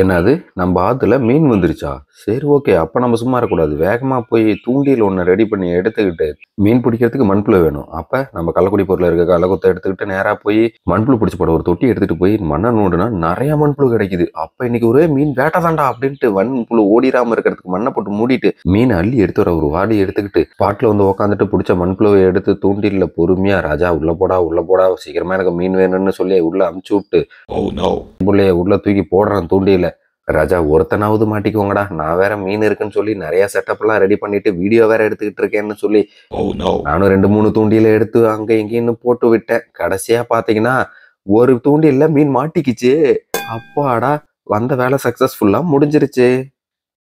என்னது நம்ம ஆற்றுல மீன் வந்துருச்சா சரி ஓகே அப்போ நம்ம சும்மா இருக்கக்கூடாது வேகமாக போய் தூண்டியில் ஒன்று ரெடி பண்ணி எடுத்துக்கிட்டு மீன் பிடிக்கிறதுக்கு மண்புழு வேணும் அப்போ நம்ம கள்ளக்குடி பொருள் இருக்க கள்ளக்குத்தை எடுத்துக்கிட்டு நேராக போய் மண்புழு பிடிச்சி போட ஒரு தொட்டி எடுத்துகிட்டு போய் மண்ணை நோண்டுனா நிறையா மண்புழு கிடைக்குது அப்போ இன்னைக்கு ஒரே மீன் வேட்டை தாண்டா அப்படின்ட்டு மண்புழு ஓடிடாமல் இருக்கிறதுக்கு மண்ணை போட்டு மூடிட்டு மீன் அள்ளி எடுத்து வர ஒரு வாடி எடுத்துக்கிட்டு பாட்டில் வந்து உக்காந்துட்டு பிடிச்ச மண்புழுவை எடுத்து தூண்டியில் பொறுமையாக ராஜா உள்ளே போடா உள்ளே போடா சீக்கிரமாக எனக்கு மீன் வேணும்னு சொல்லி உள்ள அமுச்சு விட்டு oh, பிள்ளைய தூக்கி போடுறான் தூண்டி முடியல ராஜா ஒருத்தனாவது மாட்டிக்கோங்கடா நான் வேற மீன் இருக்குன்னு சொல்லி நிறைய செட்டப் எல்லாம் ரெடி பண்ணிட்டு வீடியோ வேற எடுத்துக்கிட்டு இருக்கேன்னு சொல்லி oh, நானும் ரெண்டு மூணு தூண்டியில எடுத்து அங்க இங்கேன்னு போட்டு விட்டேன் கடைசியா பாத்தீங்கன்னா ஒரு தூண்டில மீன் மாட்டிக்கிச்சு அப்பாடா வந்த வேலை சக்சஸ்ஃபுல்லா முடிஞ்சிருச்சு